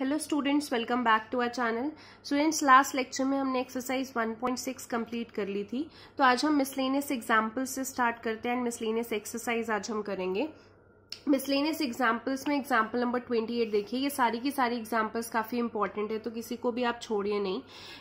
hello students welcome back to our channel students last lecture में हमने exercise 1.6 complete कर ली थी तो आज हम मिसलेनियस एग्जांपल्स से स्टार्ट करते हैं एंड मिसलेनियस एक्सरसाइज आज हम करेंगे मिसलेनियस एग्जाम्पल्स में एग्जाम्पल नंबर ट्वेंटी एट देखिए ये सारी की सारी एग्जाम्पल्स काफी इंपॉर्टेंट है तो किसी को भी आप छोड़िए नहीं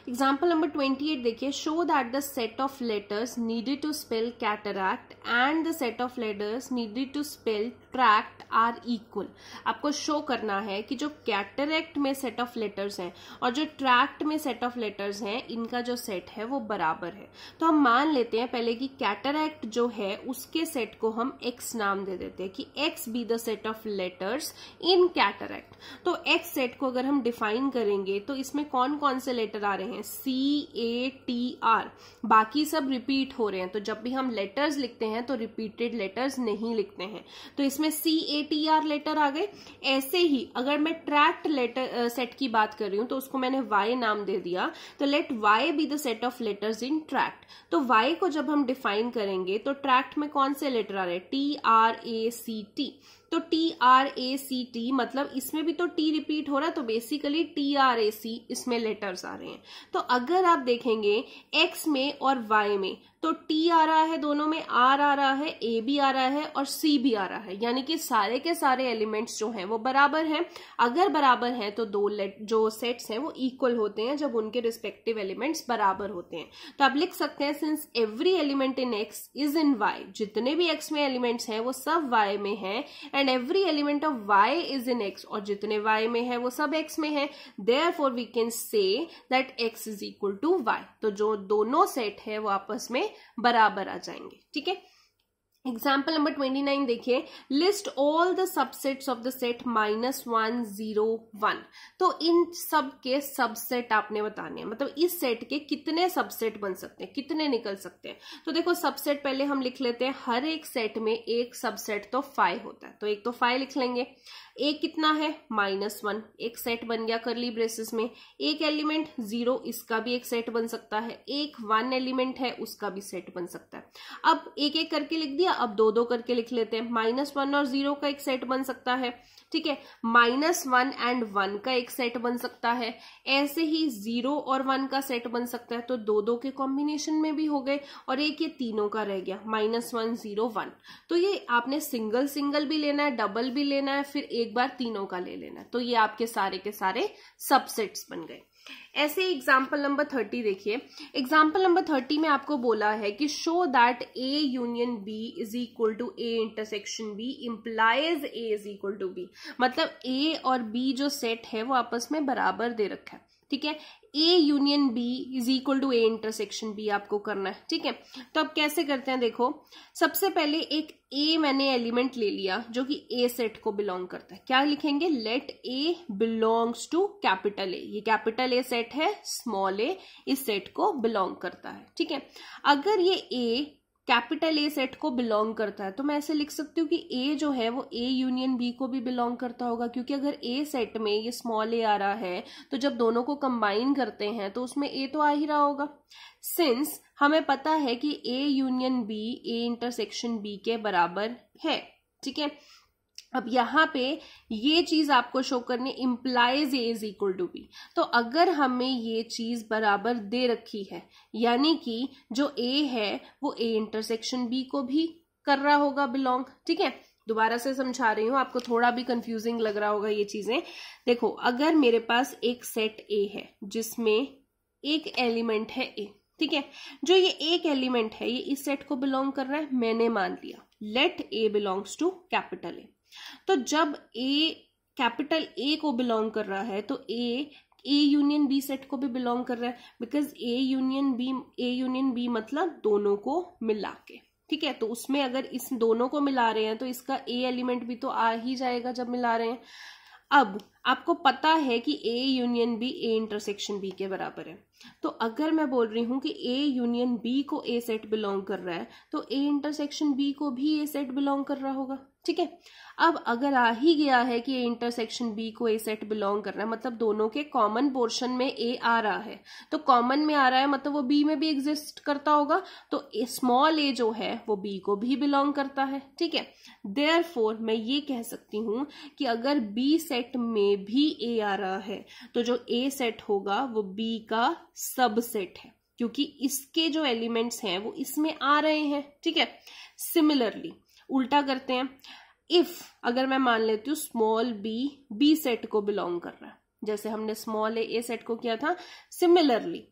एग्जाम्पल नंबर ट्वेंटी एट देखिए show that the set of letters needed to spell cataract and the set of letters needed to spell subtract are equal आपको शो करना है कि जो कैटरेक्ट में सेट ऑफ लेटर्स हैं और जो ट्रैक्ट में सेट ऑफ लेटर्स हैं इनका जो सेट है वो बराबर है तो हम मान लेते हैं पहले कि कैटरेक्ट जो है उसके सेट को हम एक्स नाम दे देते हैं कि X be the set of letters in cataract तो एक्स सेट को अगर हम डिफाइन करेंगे तो इसमें कौन कौन से लेटर आ रहे हैं सी ए टी आर बाकी सब रिपीट हो रहे हैं तो जब भी हम लेटर्स लिखते हैं तो रिपीटेड लेटर्स नहीं लिखते हैं तो इसमें इसमें C A T R letter आ गए ऐसे ही अगर मैं ट्रैक्ट लेटर सेट की बात कर रही हूं तो उसको मैंने वाई नाम दे दिया तो let Y be the set of letters in tract तो वाई को जब हम डिफाइन करेंगे तो ट्रैक्ट में कौन से लेटर आ रहे हैं T R A C T तो T R A C T मतलब इसमें भी तो टी रिपीट हो रहा है तो basically T R A C इसमें लेटर्स आ रहे हैं तो अगर आप देखेंगे एक्स में और वाई में तो टी आ रहा है दोनों में आर आ रहा है ए भी आ रहा है और सी भी आ रहा है यानी कि सारे के सारे एलिमेंट्स जो हैं वो बराबर हैं अगर बराबर हैं तो दो लेट जो सेट्स हैं वो इक्वल होते हैं जब उनके रिस्पेक्टिव एलिमेंट्स बराबर होते हैं तो आप लिख सकते हैं since every element in X is in Y जितने भी एक्स में एलिमेंट्स हैं वो सब वाई में है and every element of Y is in X और जितने वाई में है वो सब एक्स में है therefore we can say that x is equal to y तो जो दोनों सेट है वो आपस में बराबर आ जाएंगे ठीक है एग्जाम्पल नंबर ट्वेंटी नाइन देखिए list all the subsets of the set minus one zero one तो इन सब के सबसेट आपने बताने हैं मतलब इस सेट के कितने सबसेट बन सकते हैं कितने निकल सकते हैं तो देखो सबसेट पहले हम लिख लेते हैं हर एक सेट में एक सबसेट तो फाइव होता है तो एक तो फाइव लिख लेंगे ए कितना है माइनस वन एक सेट बन गया करली ब्रेसेस में एक एलिमेंट जीरो इसका भी एक सेट बन सकता है एक वन एलिमेंट है उसका भी सेट बन सकता है अब एक एक करके लिख दिया अब दो दो करके लिख लेते हैं माइनस वन और जीरो का एक सेट बन सकता है ठीक है माइनस वन एंड वन का एक सेट बन सकता है ऐसे ही जीरो और वन का सेट बन सकता है तो दो दो के कॉम्बिनेशन में भी हो गए और एक ये तीनों का रह गया माइनस वन जीरो वन तो ये आपने सिंगल सिंगल भी लेना है डबल भी लेना है फिर एक बार तीनों का ले लेना है तो ये आपके सारे के सारे सबसेट्स बन गए ऐसे एग्जाम्पल नंबर थर्टी देखिए एग्जाम्पल नंबर थर्टी में आपको बोला है कि show that A union B is equal to A intersection B implies A is equal to B मतलब ए और बी जो सेट है वो आपस में बराबर दे रखा है ठीक है A union B is equal to A intersection B आपको करना है ठीक है तो अब कैसे करते हैं देखो सबसे पहले एक ए मैंने एलिमेंट ले लिया जो कि ए सेट को बिलोंग करता है क्या लिखेंगे let a belongs to capital A ये कैपिटल ए सेट है स्मॉल ए इस सेट को बिलोंग करता है ठीक है अगर ये ए कैपिटल ए सेट को बिलोंग करता है तो मैं ऐसे लिख सकती हूँ कि ए जो है वो ए यूनियन बी को भी बिलोंग करता होगा क्योंकि अगर ए सेट में ये स्मॉल ए आ रहा है तो जब दोनों को कंबाइन करते हैं तो उसमें ए तो आ ही रहा होगा सिंस हमें पता है कि A union B A intersection B के बराबर है ठीक है अब यहाँ पे ये चीज आपको शो करनी implies A is equal to B तो अगर हमें ये चीज बराबर दे रखी है यानी कि जो ए है वो ए इंटरसेक्शन बी को भी कर रहा होगा बिलोंग ठीक है दोबारा से समझा रही हूँ आपको थोड़ा भी कंफ्यूजिंग लग रहा होगा ये चीजें देखो अगर मेरे पास एक सेट ए है जिसमें एक एलिमेंट है ए ठीक है जो ये एक एलिमेंट है ये इस सेट को बिलोंग कर रहा है मैंने मान लिया let a belongs to capital A तो जब ए कैपिटल ए को बिलोंग कर रहा है तो a A union B set को भी बिलोंग कर रहा है because A union B A union B मतलब दोनों को मिला के ठीक है तो उसमें अगर इस दोनों को मिला रहे हैं तो इसका ए एलिमेंट भी तो आ ही जाएगा जब मिला रहे हैं अब आपको पता है कि A union B A intersection B के बराबर है तो अगर मैं बोल रही हूं कि ए यूनियन बी को ए सेट बिलोंग कर रहा है तो ए इंटरसेक्शन बी को भी ए सेट बिलोंग कर रहा होगा ठीक है अब अगर आ ही गया है कि इंटरसेक्शन बी को ए सेट बिलोंग कर रहा है मतलब दोनों के कॉमन पोर्शन में ए आ रहा है तो कॉमन में आ रहा है मतलब वो बी में भी एग्जिस्ट करता होगा तो स्मॉल ए जो है वो बी को भी बिलोंग करता है ठीक है देयर फोर मैं ये कह सकती हूं कि अगर बी सेट में भी ए आ रहा है तो जो ए सेट होगा वो बी का सबसेट है क्योंकि इसके जो एलिमेंट्स हैं वो इसमें आ रहे हैं ठीक है सिमिलरली उल्टा करते हैं इफ अगर मैं मान लेती हूँ स्मॉल बी बी सेट को बिलोंग कर रहा है जैसे हमने स्मॉल ए ए सेट को किया था सिमिलरली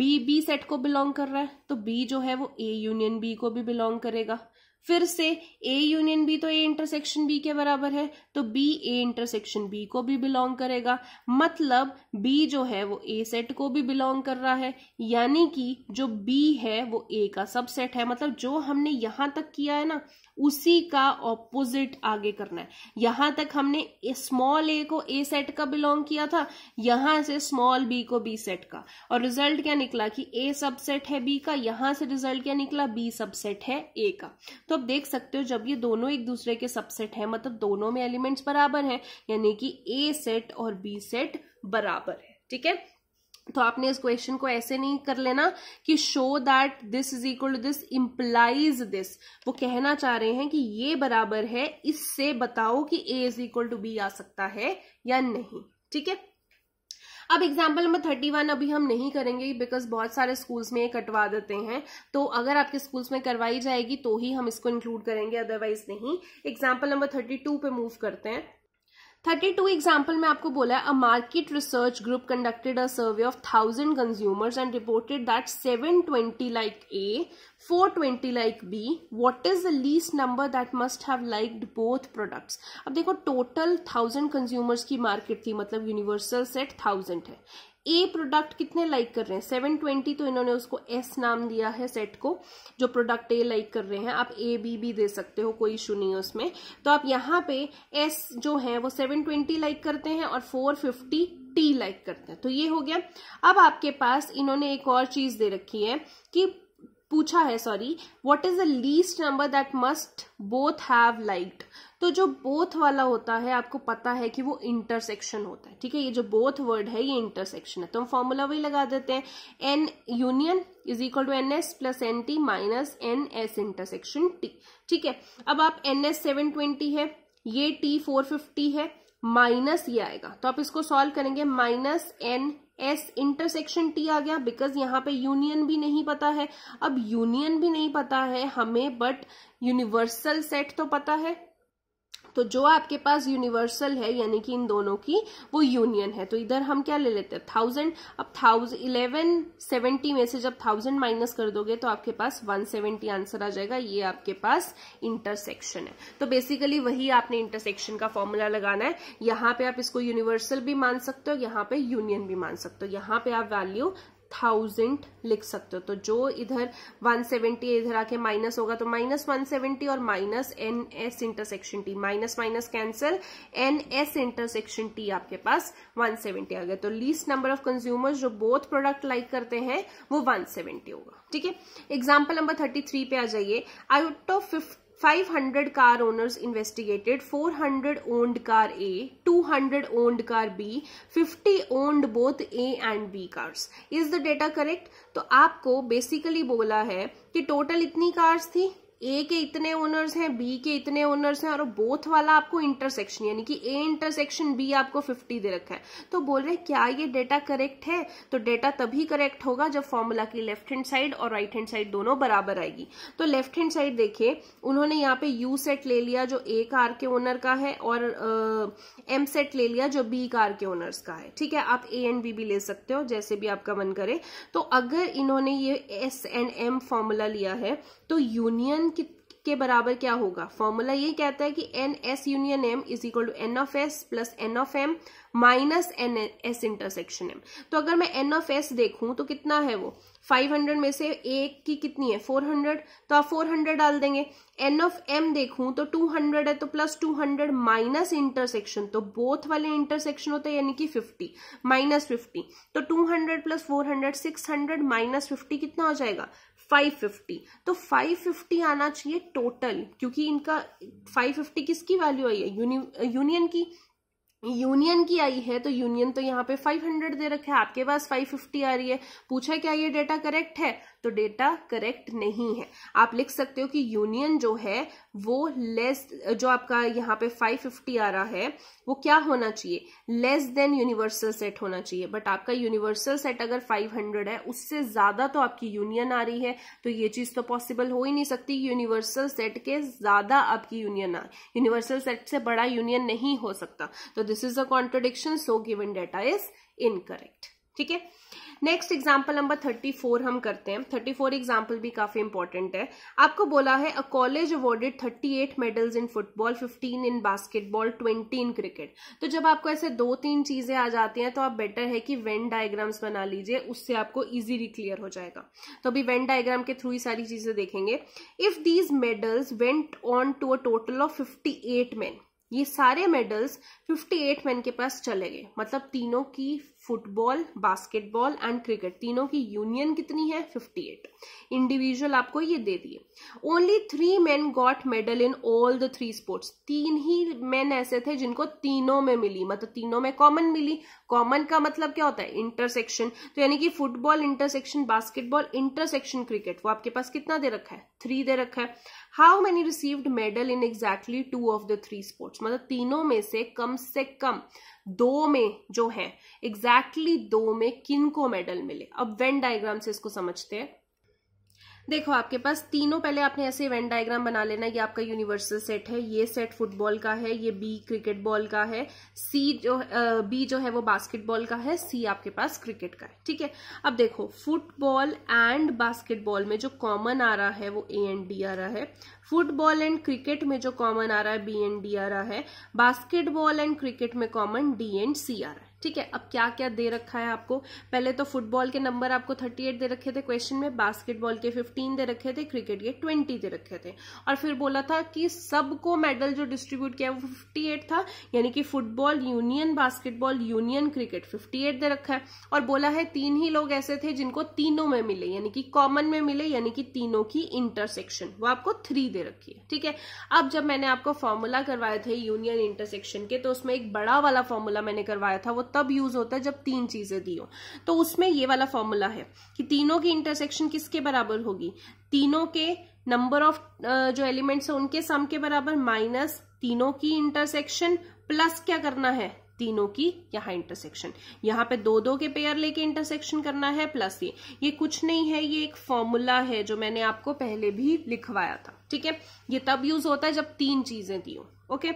बी बी सेट को बिलोंग कर रहा है तो बी जो है वो ए यूनियन बी को भी बिलोंग करेगा फिर से ए यूनियन बी तो ए इंटरसेक्शन बी के बराबर है तो बी ए इंटरसेक्शन बी को भी बिलोंग करेगा मतलब बी जो है वो ए सेट को भी बिलोंग कर रहा है यानी कि जो बी है वो ए का सबसेट है मतलब जो हमने यहां तक किया है ना उसी का ऑपोजिट आगे करना है यहां तक हमने स्मॉल ए को ए सेट का बिलोंग किया था यहां से स्मॉल बी को बी सेट का और रिजल्ट क्या निकला कि ए सबसेट है बी का यहां से रिजल्ट क्या निकला बी सबसेट है ए का तो आप देख सकते हो जब ये दोनों एक दूसरे के सबसेट है मतलब दोनों में एलिमेंट्स बराबर है यानी कि ए सेट और बी सेट बराबर है ठीक है तो आपने इस क्वेश्चन को ऐसे नहीं कर लेना कि show that this is equal to this implies this वो कहना चाह रहे हैं कि ये बराबर है इससे बताओ कि A is equal to B आ सकता है या नहीं ठीक है अब एग्जाम्पल नंबर थर्टी वन अभी हम नहीं करेंगे बिकॉज बहुत सारे स्कूल्स में ये कटवा देते हैं तो अगर आपके स्कूल्स में करवाई जाएगी तो ही हम इसको इंक्लूड करेंगे अदरवाइज नहीं एग्जाम्पल नंबर थर्टी टू पे मूव करते हैं थर्टी टू एग्जाम्पल में आपको बोला है a market research group conducted a survey of thousand consumers and reported that seven twenty like A four twenty like B what is the least number that must have liked both products अब देखो total thousand consumers की market थी मतलब universal set thousand है ए product कितने like कर रहे हैं सेवन ट्वेंटी तो इन्होंने उसको एस नाम दिया है सेट को जो प्रोडक्ट ए लाइक कर रहे हैं आप ए बी भी दे सकते हो कोई इशू नहीं है उसमें तो आप यहाँ पे एस जो है वो सेवन ट्वेंटी लाइक करते हैं और फोर फिफ्टी टी लाइक करते हैं तो ये हो गया अब आपके पास इन्होंने एक और चीज दे रखी है कि पूछा है sorry what is the least number that must both have liked तो जो बोथ वाला होता है आपको पता है कि वो इंटरसेक्शन होता है ठीक है ये जो बोथ वर्ड है ये इंटरसेक्शन है तो हम फॉर्मूला वही लगा देते हैं n union is equal to n S plus n T minus n S intersection T ठीक है अब आप एन एस सेवन ट्वेंटी है ये टी फोर फिफ्टी है माइनस ये आएगा तो आप इसको सॉल्व करेंगे minus n S intersection T आ गया बिकॉज यहाँ पे यूनियन भी नहीं पता है अब यूनियन भी नहीं पता है हमें बट यूनिवर्सल सेट तो पता है तो जो आपके पास यूनिवर्सल है यानी कि इन दोनों की वो यूनियन है तो इधर हम क्या ले लेते हैं थाउजेंड अब थाउजेंड इलेवन सेवेंटी में से जब थाउजेंड माइनस कर दोगे तो आपके पास वन सेवेंटी आंसर आ जाएगा ये आपके पास इंटरसेक्शन है तो बेसिकली वही आपने इंटरसेक्शन का फॉर्मूला लगाना है यहाँ पे आप इसको यूनिवर्सल भी मान सकते हो यहाँ पे यूनियन भी मान सकते हो यहाँ पे आप वैल्यू थाउजेंड लिख सकते हो तो जो इधर 170 इधर आके माइनस होगा तो माइनस 170 और minus n S intersection T minus minus cancel n S intersection T आपके पास 170 आ गया तो लीस्ट नंबर ऑफ कंज्यूमर्स जो बोथ प्रोडक्ट लाइक करते हैं वो 170 होगा ठीक है एग्जाम्पल नंबर 33 पे आ जाइए out of fifty 500 car owners investigated 400 owned car A 200 owned car B 50 owned both A and B cars is the data correct तो आपको basically बोला है कि total इतनी cars थी ए के इतने ओनर्स हैं बी के इतने ओनर्स हैं और बोथ वाला आपको इंटरसेक्शन यानी कि ए इंटरसेक्शन बी आपको फिफ्टी दे रखा है तो बोल रहे क्या ये डेटा करेक्ट है तो डेटा तभी करेक्ट होगा जब फॉर्मूला की लेफ्ट हैंड साइड और राइट हैंड साइड दोनों बराबर आएगी तो लेफ्ट हैंड साइड देखिए उन्होंने यहाँ पे यू सेट ले लिया जो ए कार के ओनर का है और एम सेट ले लिया जो बी कार के ओनर्स का है ठीक है आप ए एंड बी भी ले सकते हो जैसे भी आपका मन करे तो अगर इन्होंने ये एस एंड एम फॉर्मूला लिया है तो यूनियन के बराबर क्या होगा फॉर्मूला ये कहता है कि n S union M is equal to n of S plus n of M minus n S intersection M तो अगर मैं एन ऑफ एस देखूं तो कितना है वो फाइव हंड्रेड में से एक की कितनी है फोर हंड्रेड तो आप फोर हंड्रेड डाल देंगे एन ऑफ एम देखूं तो टू हंड्रेड है तो plus two hundred minus intersection तो बोथ वाले इंटरसेक्शन होते हैं यानी कि फिफ्टी माइनस फिफ्टी तो two hundred plus four hundred six hundred minus fifty कितना हो जाएगा फाइव फिफ्टी तो फाइव फिफ्टी आना चाहिए टोटल क्योंकि इनका फाइव फिफ्टी किसकी वैल्यू आई है यूनियन की यूनियन की आई है तो यूनियन तो यहाँ पे 500 दे रखे है आपके पास 550 आ रही है पूछा क्या ये डेटा करेक्ट है तो डेटा करेक्ट नहीं है आप लिख सकते हो कि यूनियन जो है वो लेस जो आपका यहाँ पे 550 आ रहा है वो क्या होना चाहिए लेस देन यूनिवर्सल सेट होना चाहिए बट आपका यूनिवर्सल सेट अगर 500 है उससे ज़्यादा तो आपकी यूनियन आ रही है तो ये चीज़ तो पॉसिबल हो ही नहीं सकती यूनिवर्सल सेट के ज़्यादा आपकी यूनियन आ यूनिवर्सल सेट से बड़ा यूनियन नहीं हो सकता तो this is a contradiction so given data is incorrect ठीक है next example number thirty four हम करते हैं थर्टी फोर एग्जाम्पल भी काफी इंपॉर्टेंट है आपको बोला है a college awarded thirty eight medals in football fifteen in basketball twenty in cricket तो जब आपको ऐसे दो तीन चीजें आ जाती हैं तो आप बेटर है कि वेन डायग्राम्स बना लीजिए उससे आपको इजीली क्लियर हो जाएगा तो अभी वेन डायग्राम के थ्रू ही सारी चीजें देखेंगे if these medals went on to a total of fifty eight man ये सारे मेडल्स 58 मैन के पास चले गए मतलब तीनों की फुटबॉल बास्केटबॉल एंड क्रिकेट तीनों की यूनियन कितनी है 58 इंडिविजुअल आपको ये दे दिए only three man got medal in all the three sports तीन ही मैन ऐसे थे जिनको तीनों में मिली मतलब तीनों में कॉमन मिली कॉमन का मतलब क्या होता है इंटरसेक्शन तो यानी कि football intersection basketball intersection cricket वो आपके पास कितना दे रखा है थ्री दे रखा है how many received medal in exactly two of the three sports मतलब तीनों में से कम से कम दो में जो है एग्जैक्टली exactly दो में किन को मेडल मिले अब वेन डायग्राम से इसको समझते हैं देखो आपके पास तीनों पहले आपने ऐसे इवेंट डायग्राम बना लेना ये आपका यूनिवर्सल सेट है ये सेट फुटबॉल का है ये बी क्रिकेट बॉल का है सी जो बी जो है वो बास्केटबॉल का है सी आपके पास क्रिकेट का है ठीक है अब देखो फुटबॉल एंड बास्केटबॉल में जो कॉमन आ रहा है वो ए एंड डी आ रहा है फुटबॉल एंड क्रिकेट में जो कॉमन आ रहा है बी एंड डी आ रहा है बास्केटबॉल एंड क्रिकेट में कॉमन डी एंड सी आ रहा है ठीक है अब क्या क्या दे रखा है आपको पहले तो फुटबॉल के नंबर आपको 38 दे रखे थे क्वेश्चन में बास्केटबॉल के 15 दे रखे थे क्रिकेट के 20 दे रखे थे और फिर बोला था कि सबको मेडल जो डिस्ट्रीब्यूट किया वो 58 था यानी कि football union basketball union cricket 58 दे रखा है और बोला है तीन ही लोग ऐसे थे जिनको तीनों में मिले यानी कि कॉमन में मिले यानी कि तीनों की इंटरसेक्शन वो आपको थ्री दे रखी है ठीक है अब जब मैंने आपको फॉर्मूला करवाए थे यूनियन इंटरसेक्शन के तो उसमें एक बड़ा वाला फॉर्मूला मैंने करवाया था वो तब यूज होता है जब तीन चीजें दी हो तो उसमें ये वाला फॉर्मूला है कि तीनों की इंटरसेक्शन किसके बराबर होगी तीनों के नंबर ऑफ जो एलिमेंट्स है उनके सम के बराबर माइनस तीनों की इंटरसेक्शन प्लस क्या करना है तीनों की यहां इंटरसेक्शन यहां पे दो दो के पेयर लेके इंटरसेक्शन करना है प्लस ये ये कुछ नहीं है ये एक फॉर्मूला है जो मैंने आपको पहले भी लिखवाया था ठीक है ये तब यूज होता है जब तीन चीजें दी हो ओके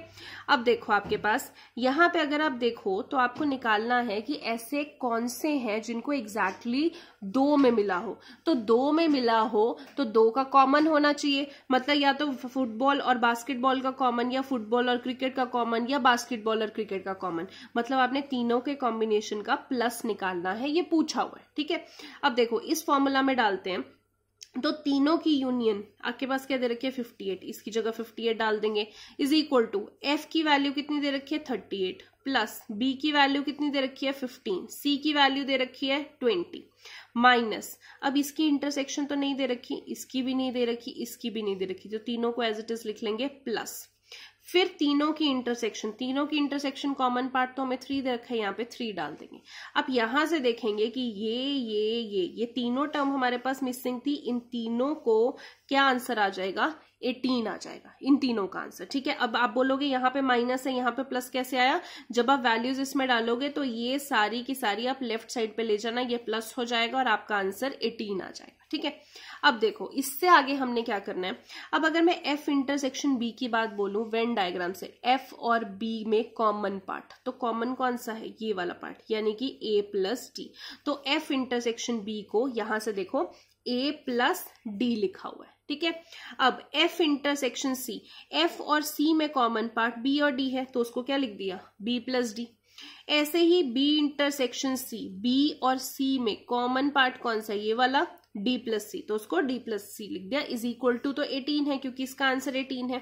अब देखो आपके पास यहां पे अगर आप देखो तो आपको निकालना है कि ऐसे कौन से हैं जिनको एग्जैक्टली exactly दो में मिला हो तो दो में मिला हो तो दो का कॉमन होना चाहिए मतलब या तो फुटबॉल और बास्केटबॉल का कॉमन या फुटबॉल और क्रिकेट का कॉमन या बास्केटबॉल और क्रिकेट का कॉमन मतलब आपने तीनों के कॉम्बिनेशन का प्लस निकालना है ये पूछा हुआ है ठीक है अब देखो इस फॉर्मूला में डालते हैं तो तीनों की यूनियन आपके पास क्या दे रखी है फिफ्टी एट इसकी जगह फिफ्टी एट डाल देंगे इज इक्वल टू एफ की वैल्यू कितनी दे रखी है थर्टी एट प्लस बी की वैल्यू कितनी दे रखी है फिफ्टीन सी की वैल्यू दे रखी है ट्वेंटी माइनस अब इसकी इंटरसेक्शन तो नहीं दे रखी इसकी भी नहीं दे रखी इसकी भी नहीं दे रखी तो तीनों को एज इट इज लिख लेंगे प्लस फिर तीनों की इंटरसेक्शन तीनों की इंटरसेक्शन कॉमन पार्ट तो हमें थ्री दे रखा है यहाँ पे थ्री डाल देंगे अब यहां से देखेंगे कि ये ये ये ये तीनों टर्म हमारे पास मिसिंग थी इन तीनों को क्या आंसर आ जाएगा एटीन आ जाएगा इन तीनों का आंसर ठीक है अब आप बोलोगे यहाँ पे माइनस है यहाँ पे प्लस कैसे आया जब आप वैल्यूज इसमें डालोगे तो ये सारी की सारी आप लेफ्ट साइड पे ले जाना ये प्लस हो जाएगा और आपका आंसर एटीन आ जाएगा ठीक है अब देखो इससे आगे हमने क्या करना है अब अगर मैं एफ इंटरसेक्शन बी की बात बोलू वेन डायग्राम से एफ और बी में कॉमन पार्ट तो कॉमन कौन सा है ये वाला पार्ट यानी कि ए प्लस तो एफ इंटरसेक्शन बी को यहां से देखो ए प्लस डी लिखा हुआ है ठीक है अब F इंटरसेक्शन C F और C में कॉमन पार्ट B और D है तो उसको क्या लिख दिया B प्लस डी ऐसे ही B इंटरसेक्शन C B और C में कॉमन पार्ट कौन सा ये वाला डी प्लस सी तो उसको डी प्लस सी लिख दिया इज इक्वल टू तो 18 है क्योंकि इसका आंसर 18 है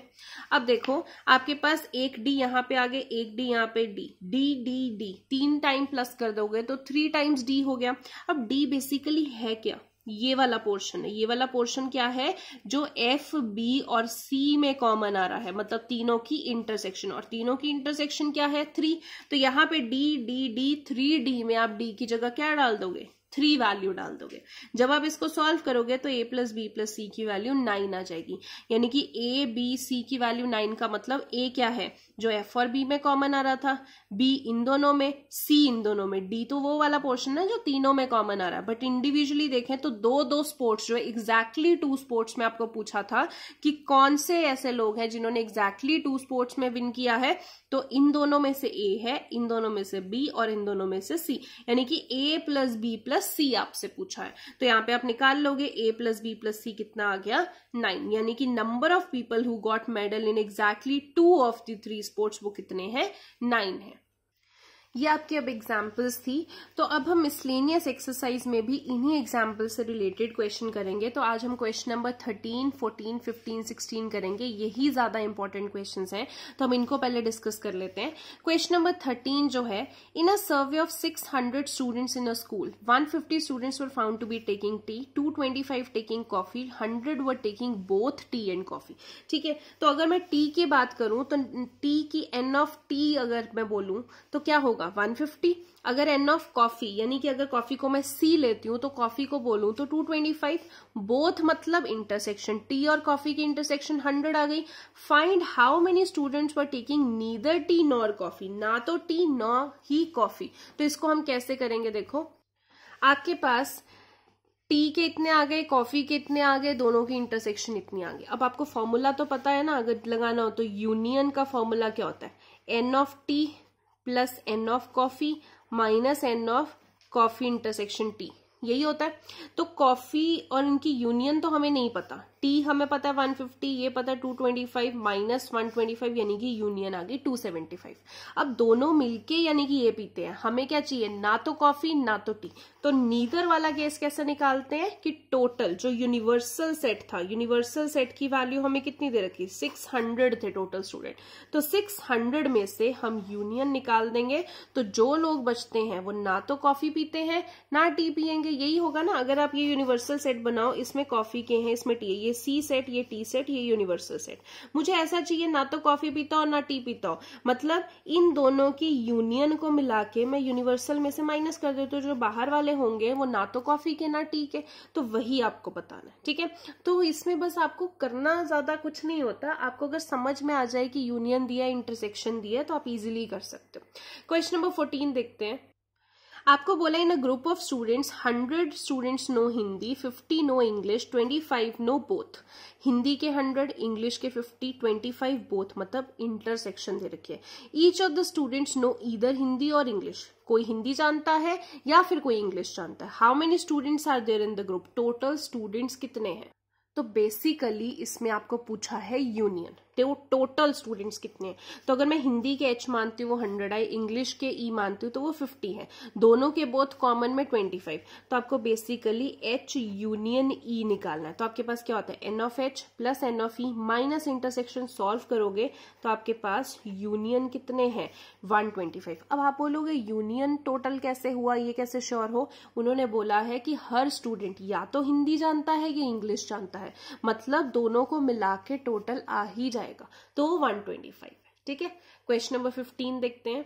अब देखो आपके पास एक डी यहाँ पे आ गए एक डी यहाँ पे डी डी डी डी तीन टाइम प्लस कर दोगे तो थ्री टाइम्स डी हो गया अब डी बेसिकली है क्या ये वाला पोर्शन है ये वाला पोर्शन क्या है जो एफ बी और सी में कॉमन आ रहा है मतलब तीनों की इंटरसेक्शन और तीनों की इंटरसेक्शन क्या है थ्री तो यहाँ पे D D D three D में आप डी की जगह क्या डाल दोगे थ्री वैल्यू डाल दोगे जब आप इसको सॉल्व करोगे तो A plus B plus C की वैल्यू नाइन आ जाएगी यानी कि ए बी सी की वैल्यू नाइन का मतलब ए क्या है जो एफ और बी में कॉमन आ रहा था बी इन दोनों में सी इन दोनों में डी तो वो वाला पोर्शन है जो तीनों में कॉमन आ रहा है बट इंडिविजुअली देखें तो दो दो स्पोर्ट्स जो है एग्जैक्टली टू स्पोर्ट्स में आपको पूछा था कि कौन से ऐसे लोग हैं जिन्होंने एग्जैक्टली टू स्पोर्ट्स में विन किया है तो इन दोनों में से ए है इन दोनों में से बी और इन दोनों में से सी यानी कि A plus B plus plus C आपसे पूछा है तो यहाँ पे आप निकाल लोगे A plus B plus C कितना आ गया नाइन यानी कि number of people who got medal in exactly two of the three sports वो कितने हैं नाइन है ये आपकी अब एग्जाम्पल्स थी तो अब हम मिसलेनियस एक्सरसाइज में भी इन्हीं एग्जाम्पल से रिलेटेड क्वेश्चन करेंगे तो आज हम question number thirteen fourteen fifteen sixteen करेंगे यही ज्यादा इंपॉर्टेंट क्वेश्चन हैं तो हम इनको पहले डिस्कस कर लेते हैं क्वेश्चन नंबर थर्टीन जो है in a survey of six hundred students in a school one fifty students were found to be taking tea two twenty five taking coffee hundred were taking both T and coffee ठीक है तो अगर मैं T की बात करूं तो T की एन ऑफ टी अगर मैं बोलूं तो क्या होगा होगा 150 अगर एन ऑफ कॉफी यानी कि अगर कॉफी को मैं सी लेती हूँ तो कॉफी को बोलूं तो 225 बोथ मतलब इंटरसेक्शन टी और कॉफी की इंटरसेक्शन 100 आ गई find how many students were taking neither tea nor coffee ना तो टी नॉ ही कॉफी तो इसको हम कैसे करेंगे देखो आपके पास टी के इतने आ गए कॉफी के इतने आ गए दोनों की इंटरसेक्शन इतनी आ गई अब आपको फॉर्मूला तो पता है ना अगर लगाना हो तो यूनियन का फॉर्मूला क्या होता है n of T plus n of coffee minus n of coffee intersection T यही होता है तो कॉफी और इनकी यूनियन तो हमें नहीं पता टी हमें पता है 150 ये पता है 225 माइनस फाइव यानी कि यूनियन आ गई 275 अब दोनों मिलके यानी कि ये पीते हैं हमें क्या चाहिए ना तो कॉफी ना तो टी तो नीदर वाला केस कैसे निकालते हैं कि टोटल जो यूनिवर्सल सेट था यूनिवर्सल सेट की वैल्यू हमें कितनी दे रखी 600 थे टोटल स्टूडेंट तो 600 में से हम यूनियन निकाल देंगे तो जो लोग बचते हैं वो ना तो कॉफी पीते हैं ना टी पियेंगे यही होगा ना अगर आप ये यूनिवर्सल सेट बनाओ इसमें कॉफी के हैं इसमें टी है ये सी सेट ये टी सेट ये यूनिवर्सल सेट मुझे ऐसा चाहिए ना तो कॉफी पीता हो ना टी पीता हो मतलब इन दोनों की यूनियन को मिला के मैं यूनिवर्सल में से माइनस कर देती हूँ जो बाहर वाले होंगे वो ना तो कॉफी के ना टी के तो वही आपको बताना है ठीक है तो इसमें बस आपको करना ज्यादा कुछ नहीं होता आपको अगर समझ में आ जाए कि यूनियन दिया इंटरसेक्शन दिया तो आप इजिली कर सकते हो क्वेश्चन नंबर फोर्टीन देखते हैं आपको बोला in a group of students hundred students know Hindi fifty know English twenty five know both Hindi के हंड्रेड इंग्लिश के फिफ्टी ट्वेंटी फाइव बोथ मतलब इंटरसेक्शन दे रखिये each of the students know इधर हिंदी और इंग्लिश कोई हिंदी जानता है या फिर कोई इंग्लिश जानता है how many students are there in the group total students कितने हैं तो बेसिकली इसमें आपको पूछा है यूनियन सकते हो टोटल स्टूडेंट्स कितने हैं तो अगर मैं हिंदी के एच मानती हूँ वो हंड्रेड आई इंग्लिश के ई e मानती हूँ तो वो फिफ्टी है दोनों के बोथ कॉमन में ट्वेंटी फाइव तो आपको बेसिकली एच यूनियन ई निकालना है तो आपके पास क्या होता है n of H plus n of E minus intersection solve करोगे तो आपके पास यूनियन कितने हैं वन ट्वेंटी फाइव अब आप बोलोगे यूनियन टोटल कैसे हुआ ये कैसे श्योर हो उन्होंने बोला है कि हर स्टूडेंट या तो हिंदी जानता है या इंग्लिश जानता है मतलब दोनों को मिला के टोटल आ ही जाए जाएगा तो वो 125 है ठीक है क्वेश्चन नंबर 15 देखते हैं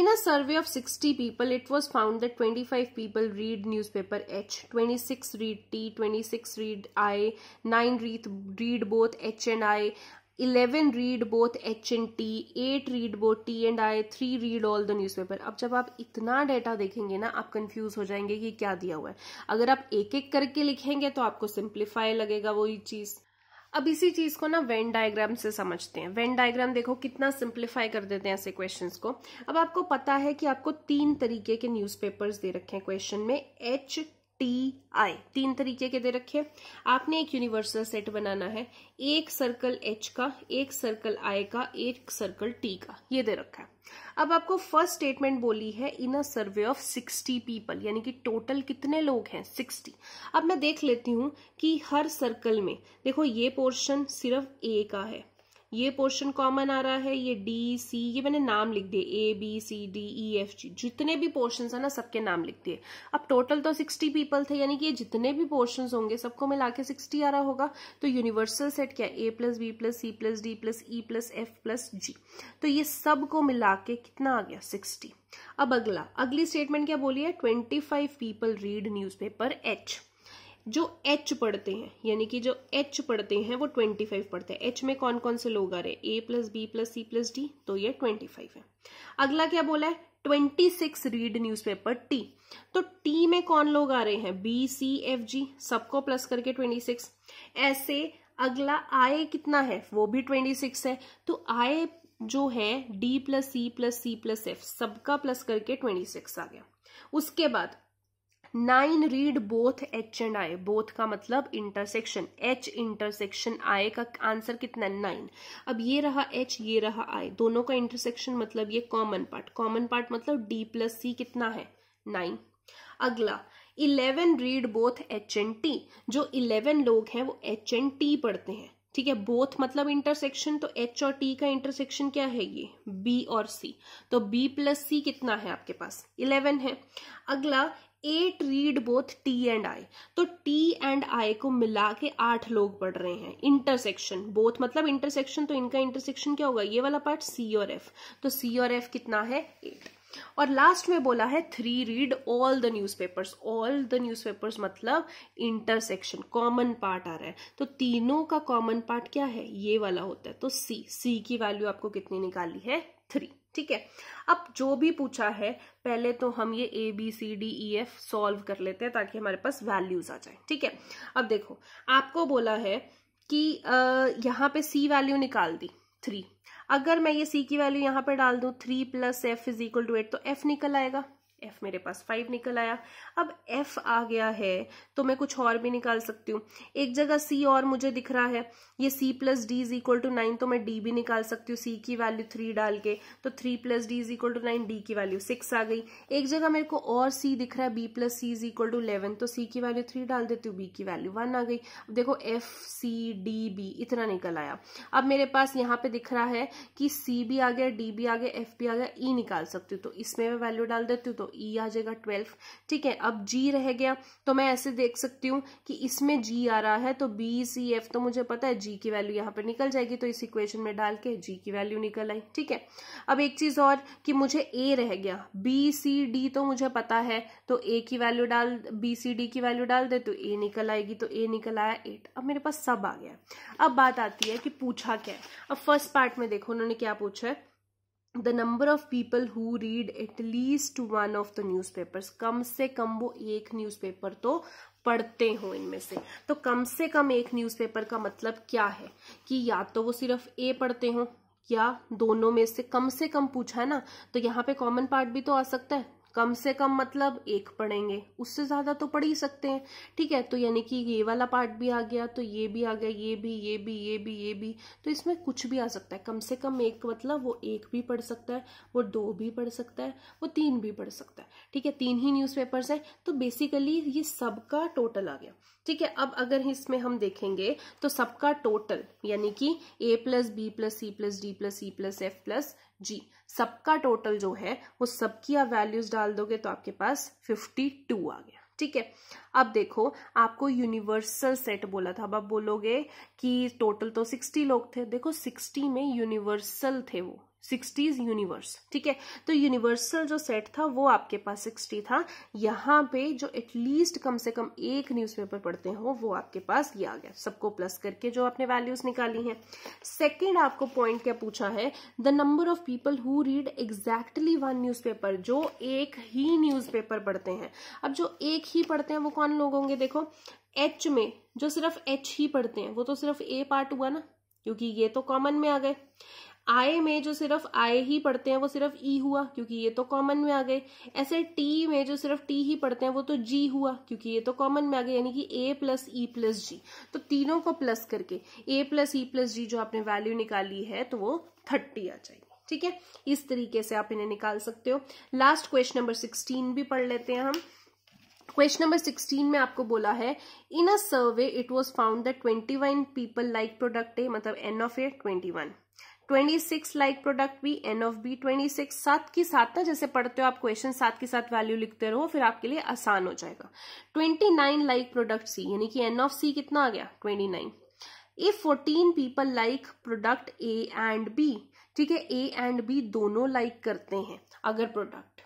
in a survey of 60 people it was found that 25 people read newspaper H 26 read T 26 read I nine read read both H and I 11 read both H and T 8 read both T and I three read all the newspaper अब जब आप इतना data देखेंगे ना आप confuse हो जाएंगे कि क्या दिया हुआ है अगर आप एक एक करके लिखेंगे तो आपको सिंप्लीफाई लगेगा वही चीज अब इसी चीज को ना वेन डायग्राम से समझते हैं वेन डायग्राम देखो कितना सिंप्लीफाई कर देते हैं ऐसे क्वेश्चन को अब आपको पता है कि आपको तीन तरीके के न्यूज़पेपर्स दे रखे हैं क्वेश्चन में एच टी आई तीन तरीके के दे रखे आपने एक यूनिवर्सल सेट बनाना है एक सर्कल एच का एक सर्कल आई का एक सर्कल टी का ये दे रखा है अब आपको फर्स्ट स्टेटमेंट बोली है in a survey of sixty people यानी कि टोटल कितने लोग हैं सिक्सटी अब मैं देख लेती हूं कि हर सर्कल में देखो ये पोर्शन सिर्फ ए का है ये पोर्शन कॉमन आ रहा है ये डी सी ये मैंने नाम लिख दिए A B C D E F G जितने भी पोर्शन है ना सबके नाम लिख दिए अब टोटल तो सिक्सटी पीपल थे यानी कि ये जितने भी पोर्शन होंगे सबको मिला के सिक्सटी आ रहा होगा तो यूनिवर्सल सेट क्या A plus B plus C plus D plus E plus F plus G तो ये सबको मिला के कितना आ गया सिक्सटी अब अगला अगली स्टेटमेंट क्या बोली है twenty five people read newspaper H जो एच पढ़ते हैं यानी कि जो एच पढ़ते हैं वो ट्वेंटी फाइव पढ़ते हैं एच में कौन कौन से लोग आ रहे हैं A plus B plus C plus D तो ये ट्वेंटी फाइव है अगला क्या बोला है twenty six read newspaper T तो टी में कौन लोग आ रहे हैं बी सी एफ जी सबको प्लस करके ट्वेंटी सिक्स ऐसे अगला आय कितना है वो भी ट्वेंटी सिक्स है तो आय जो है D plus C plus C plus F सबका प्लस करके ट्वेंटी सिक्स आ गया उसके बाद nine read both H and I both का मतलब इंटरसेक्शन एच इंटरसेक्शन आई का आंसर कितना है नाइन अब ये रहा एच ये रहा आई दोनों का इंटरसेक्शन मतलब ये कॉमन पार्ट कॉमन पार्ट मतलब डी प्लस सी कितना है नाइन अगला eleven read both H and T जो इलेवन लोग हैं वो एच एंड टी पढ़ते हैं ठीक है बोथ मतलब इंटरसेक्शन तो एच और टी का इंटरसेक्शन क्या है ये बी और सी तो बी प्लस सी कितना है आपके पास इलेवन है अगला eight read both T and I तो टी एंड आई को मिला के आठ लोग पढ़ रहे हैं इंटरसेक्शन बोथ मतलब इंटरसेक्शन तो इनका इंटरसेक्शन क्या होगा ये वाला पार्ट सी और एफ तो सी और एफ कितना है एट और लास्ट में बोला है three read all the newspapers all the newspapers मतलब इंटरसेक्शन कॉमन पार्ट आ रहा है तो तीनों का कॉमन पार्ट क्या है ये वाला होता है तो सी सी की वैल्यू आपको कितनी निकाली है थ्री ठीक है अब जो भी पूछा है पहले तो हम ये A B C D E F solve कर लेते हैं ताकि हमारे पास वैल्यूज आ जाए ठीक है अब देखो आपको बोला है कि आ, यहाँ पे सी वैल्यू निकाल दी थ्री अगर मैं ये सी की वैल्यू यहाँ पे डाल दू three plus F is equal to eight तो एफ निकल आएगा एफ मेरे पास फाइव निकल आया अब एफ आ गया है तो मैं कुछ और भी निकाल सकती हूँ एक जगह सी और मुझे दिख रहा है ये C plus D is equal to nine तो मैं डी भी निकाल सकती हूँ सी की वैल्यू थ्री डाल के तो three plus D is equal to nine D की वैल्यू सिक्स आ गई एक जगह मेरे को और सी दिख रहा है B plus C is equal to eleven तो सी की वैल्यू थ्री डाल देती हूँ बी की वैल्यू वन आ गई अब देखो एफ सी डी बी इतना निकल आया अब मेरे पास यहाँ पे दिख रहा है कि सी भी आ गया डी भी आ गया एफ भी आ गया ई e निकाल सकती हूँ तो इसमें मैं वैल्यू डाल देती हूँ तो ई e आ जाएगा ट्वेल्व ठीक है अब जी रह गया तो मैं ऐसे देख सकती हूँ कि इसमें जी आ रहा है तो बी सी एफ तो मुझे पता है जी की वैल्यू यहाँ पर निकल जाएगी तो इस इक्वेशन में डाल के जी की वैल्यू निकल आई ठीक है अब एक चीज और कि मुझे ए रह गया बी सी डी तो मुझे पता है तो ए की वैल्यू डाल बी सी डी की वैल्यू डाल दे तो ए निकल आएगी तो ए निकल आया एट अब मेरे पास सब आ गया अब बात आती है कि पूछा क्या है अब फर्स्ट पार्ट में देखो उन्होंने क्या पूछा है the number of people who read at least one of the newspaper कम से कम वो एक न्यूज पेपर तो पढ़ते हो इनमें से तो कम से कम एक न्यूज पेपर का मतलब क्या है कि या तो वो सिर्फ ए पढ़ते हो या दोनों में से कम से कम पूछा है ना तो यहाँ पे कॉमन पार्ट भी तो आ सकता है कम से कम मतलब एक पढ़ेंगे उससे ज़्यादा तो पढ़ ही सकते हैं ठीक है तो यानी कि ये वाला पार्ट भी आ गया तो ये भी आ गया ये भी ये भी ये भी ये भी तो इसमें कुछ भी आ सकता है कम से कम एक मतलब वो एक भी पढ़ सकता है वो दो भी पढ़ सकता है वो तीन भी पढ़ सकता है ठीक है तीन ही पेपर है तो बेसिकली ये सबका टोटल आ गया ठीक है अब अगर इसमें हम देखेंगे तो सबका टोटल यानी कि A plus B plus C plus D plus E plus F plus G सबका टोटल जो है वो सबकी आप वैल्यूज डाल दोगे तो आपके पास फिफ्टी टू आ गया ठीक है अब देखो आपको यूनिवर्सल सेट बोला था अब आप बोलोगे कि टोटल तो सिक्सटी लोग थे देखो सिक्सटी में यूनिवर्सल थे वो सिक्सटीज यूनिवर्स ठीक है तो यूनिवर्सल जो सेट था वो आपके पास सिक्सटी था यहाँ पे जो एटलीस्ट कम से कम एक न्यूज़पेपर पढ़ते हो वो आपके पास ये आ गया सबको प्लस करके जो आपने वैल्यूज निकाली हैं सेकंड आपको पॉइंट क्या पूछा है the number of people who read exactly one news जो एक ही न्यूज पढ़ते हैं अब जो एक ही पढ़ते हैं वो कौन लोग होंगे देखो एच में जो सिर्फ एच ही पढ़ते हैं वो तो सिर्फ ए पार्ट हुआ ना क्योंकि ये तो कॉमन में आ गए आई में जो सिर्फ आई ही पढ़ते हैं वो सिर्फ ई हुआ क्योंकि ये तो कॉमन में आ गए ऐसे टी में जो सिर्फ टी ही पढ़ते हैं वो तो जी हुआ क्योंकि ये तो कॉमन में आ गए यानी कि A plus E plus G तो तीनों को प्लस करके ए प्लस ई प्लस जी जो आपने वैल्यू निकाली है तो वो थर्टी आ जाएगी ठीक है इस तरीके से आप इन्हें निकाल सकते हो लास्ट क्वेश्चन नंबर सिक्सटीन भी पढ़ लेते हैं हम क्वेश्चन नंबर सिक्सटीन में आपको बोला है in a survey it was found that twenty one people like product A मतलब n of A twenty one twenty six like product भी n of B twenty six सात की साथ ना जैसे पढ़ते हो आप क्वेश्चन सात के साथ वैल्यू लिखते रहो फिर आपके लिए आसान हो जाएगा twenty nine like product C यानी कि एन ऑफ सी कितना आ गया twenty nine if fourteen people like product A and B ठीक है ए एंड बी दोनों like करते हैं अगर प्रोडक्ट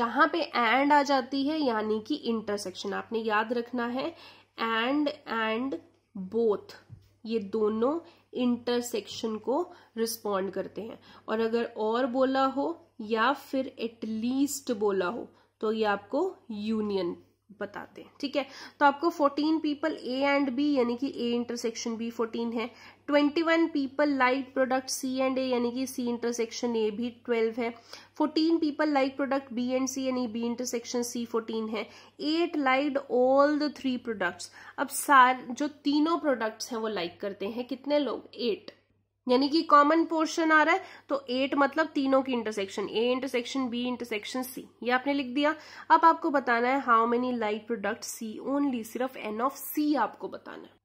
जहां पे एंड आ जाती है यानी कि इंटरसेक्शन आपने याद रखना है एंड एंड बोथ ये दोनों इंटरसेक्शन को रिस्पॉन्ड करते हैं और अगर और बोला हो या फिर एटलीस्ट बोला हो तो ये आपको यूनियन बताते हैं ठीक है तो आपको 14 पीपल ए एंड बी यानी कि ए इंटरसेक्शन बी 14 है 21 people like product C and A यानी कि सी इंटरसेक्शन ए भी 12 है 14 people like product B and C यानी बी इंटरसेक्शन सी 14 है 8 like all the three products अब सार जो तीनों प्रोडक्ट्स हैं वो लाइक करते हैं कितने लोग एट यानी कि कॉमन पोर्शन आ रहा है तो एट मतलब तीनों की intersection A intersection B intersection C ये आपने लिख दिया अब आपको बताना है how many like product C only सिर्फ एन ऑफ सी आपको बताना है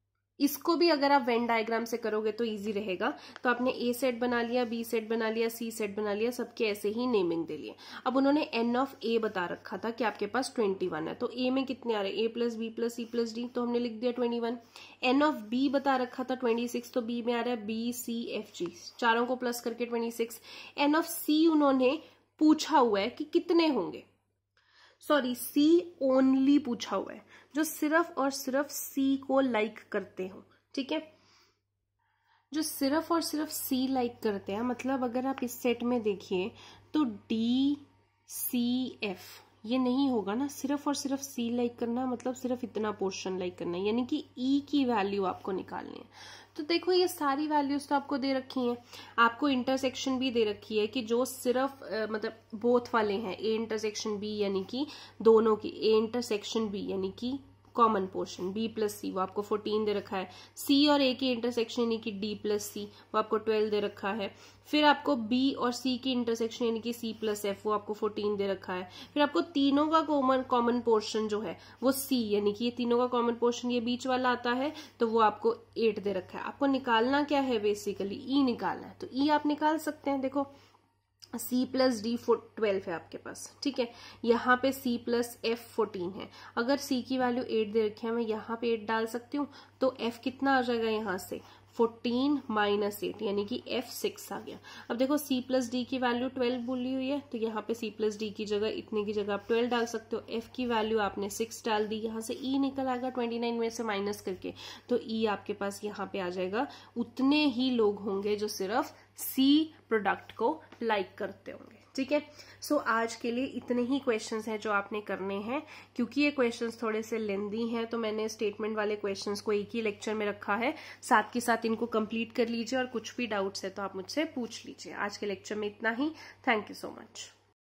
इसको भी अगर आप वेन डायग्राम से करोगे तो इजी रहेगा तो आपने ए सेट बना लिया बी सेट बना लिया सी सेट बना लिया सबके ऐसे ही नेमिंग दे लिए अब उन्होंने एन ऑफ ए बता रखा था कि आपके पास ट्वेंटी वन है तो ए में कितने आ रहे A plus B plus C plus D तो हमने लिख दिया twenty one n of B बता रखा था ट्वेंटी सिक्स तो बी में आ रहा है बी सी एफ जी चारों को प्लस करके twenty six n of C उन्होंने पूछा हुआ है कि कितने होंगे सॉरी सी ओनली पूछा हुआ है जो सिर्फ और सिर्फ सी को लाइक करते हो ठीक है जो सिर्फ और सिर्फ सी लाइक करते हैं मतलब अगर आप इस सेट में देखिए तो डी सी एफ ये नहीं होगा ना सिर्फ और सिर्फ सी लाइक करना मतलब सिर्फ इतना पोर्शन लाइक करना यानी कि ई e की वैल्यू आपको निकालनी है तो देखो ये सारी वैल्यूज तो आपको दे रखी हैं आपको इंटरसेक्शन भी दे रखी है कि जो सिर्फ आ, मतलब बोथ वाले हैं ए इंटरसेक्शन बी यानी कि दोनों की ए इंटरसेक्शन बी यानी कि common portion B plus C वो आपको फोर्टीन दे रखा है सी और ए की इंटरसेक्शन यानी कि डी प्लस सी वो आपको ट्वेल्व दे रखा है फिर आपको बी और सी की इंटरसेक्शन यानी कि सी प्लस एफ वो आपको फोर्टीन दे रखा है फिर आपको तीनों का कॉमन कॉमन पोर्शन जो है वो सी यानी कि ये तीनों का कॉमन पोर्शन ये बीच वाला आता है तो वो आपको एट दे रखा है आपको निकालना क्या है बेसिकली ई e निकालना है तो ई e आप निकाल सकते हैं देखो सी प्लस डी ट्वेल्व है आपके पास ठीक है यहाँ पे सी प्लस एफ फोर्टीन है अगर सी की वैल्यू एट दे रखी है मैं यहाँ पे एट डाल सकती हूँ तो एफ कितना आ जाएगा यहाँ से फोर्टीन माइनस एट यानी कि एफ सिक्स आ गया अब देखो सी प्लस डी की वैल्यू ट्वेल्व बोली हुई है तो यहाँ पे सी प्लस डी की जगह इतने की जगह आप ट्वेल्व डाल सकते हो एफ की वैल्यू आपने सिक्स डाल दी यहाँ से ई e निकल आएगा ट्वेंटी नाइन में से माइनस करके तो ई e आपके पास यहाँ पे आ जाएगा उतने ही लोग होंगे जो सिर्फ सी प्रोडक्ट को लाइक करते होंगे ठीक है सो आज के लिए इतने ही क्वेश्चंस हैं जो आपने करने हैं क्योंकि ये क्वेश्चंस थोड़े से लेंदी हैं तो मैंने स्टेटमेंट वाले क्वेश्चंस को एक ही लेक्चर में रखा है साथ के साथ इनको कंप्लीट कर लीजिए और कुछ भी डाउट्स है तो आप मुझसे पूछ लीजिए आज के लेक्चर में इतना ही थैंक यू सो मच